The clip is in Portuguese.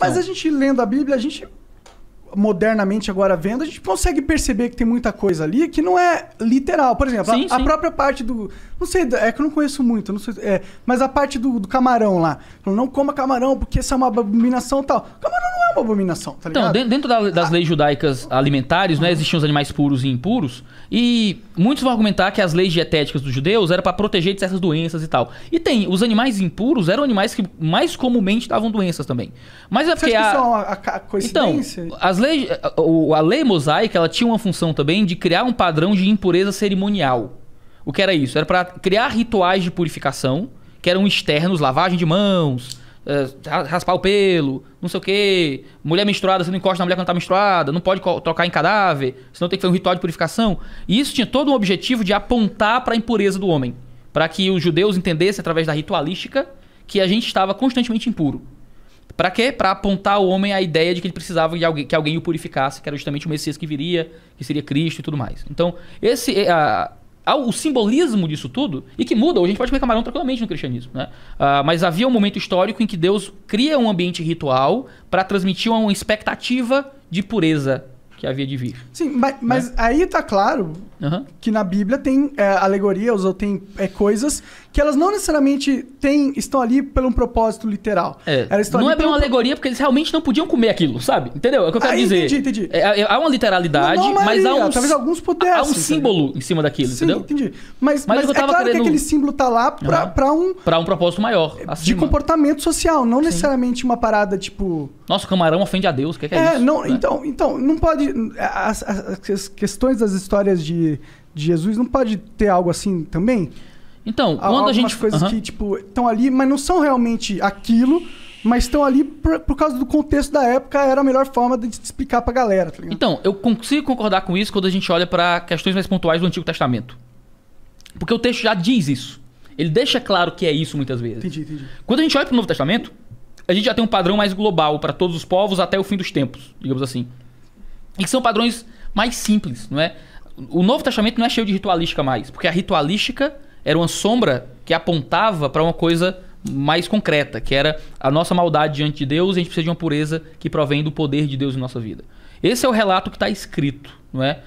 Mas é. a gente lendo a Bíblia, a gente modernamente agora vendo, a gente consegue perceber que tem muita coisa ali que não é literal. Por exemplo, sim, a, sim. a, própria parte do. Não sei, é que eu não conheço muito, não sei, é, mas a parte do, do camarão lá. Não coma camarão porque isso é uma abominação tal. Camarão é uma abominação, tá então, ligado? Então, dentro da, das ah. leis judaicas alimentares, né, existiam os animais puros e impuros. E muitos vão argumentar que as leis dietéticas dos judeus eram para proteger de certas doenças e tal. E tem, os animais impuros eram animais que mais comumente davam doenças também. Mas é porque a... São é a, uma coincidência? Então, as leis, a, a lei mosaica, ela tinha uma função também de criar um padrão de impureza cerimonial. O que era isso? Era para criar rituais de purificação, que eram externos, lavagem de mãos, uh, raspar o pelo, não sei o quê. Mulher menstruada, você não encosta na mulher quando tá menstruada, não pode tocar em cadáver, senão tem que fazer um ritual de purificação. E isso tinha todo um objetivo de apontar para a impureza do homem, para que os judeus entendessem através da ritualística que a gente estava constantemente impuro. Para quê? Para apontar ao homem a ideia de que ele precisava de alguém, que alguém o purificasse, que era justamente o Messias que viria, que seria Cristo e tudo mais. Então, esse eh, a, o simbolismo disso tudo e que muda. Hoje a gente pode comer camarão tranquilamente no cristianismo, né? Ah, mas havia um momento histórico em que Deus cria um ambiente ritual para transmitir uma expectativa de pureza que havia de vir. Sim, mas, né? mas aí tá claro uhum. que na Bíblia tem é, alegorias ou tem é, coisas que elas não necessariamente têm, estão ali por um propósito literal. É, não é bem uma alegoria porque eles realmente não podiam comer aquilo, sabe? Entendeu? É o que eu quero aí, dizer. Entendi, entendi. É, é há uma literalidade, não, não, Maria, mas há um... Talvez alguns pudessem. Há um símbolo entendeu? em cima daquilo, Sim, entendeu? entendi. Mas, mas, é mas eu é tava é claro querendo... que aquele símbolo tá lá pra, uhum. Pra um... Pra um propósito maior. Acima. De comportamento social, não Sim. necessariamente uma parada tipo... Nossa, o camarão ofende a Deus, o que, que é, isso? Não, né? então, então, não pode as, as questões das histórias de, de Jesus não pode ter algo assim também? Então, quando Algumas a gente. coisas uhum. que, tipo, estão ali, mas não são realmente aquilo, mas estão ali por, por, causa do contexto da época, era a melhor forma de explicar pra galera, tá Então, eu consigo concordar com isso quando a gente olha para questões mais pontuais do Antigo Testamento. Porque o texto já diz isso. Ele deixa claro que é isso muitas vezes. Entendi, entendi. Quando a gente olha pro Novo Testamento, a gente já tem um padrão mais global para todos os povos até o fim dos tempos, digamos assim. E que são padrões mais simples, não é? O Novo Testamento não é cheio de ritualística mais, porque a ritualística era uma sombra que apontava para uma coisa mais concreta, que era a nossa maldade diante de Deus e a gente precisa de uma pureza que provém do poder de Deus em nossa vida. Esse é o relato que está escrito, não é?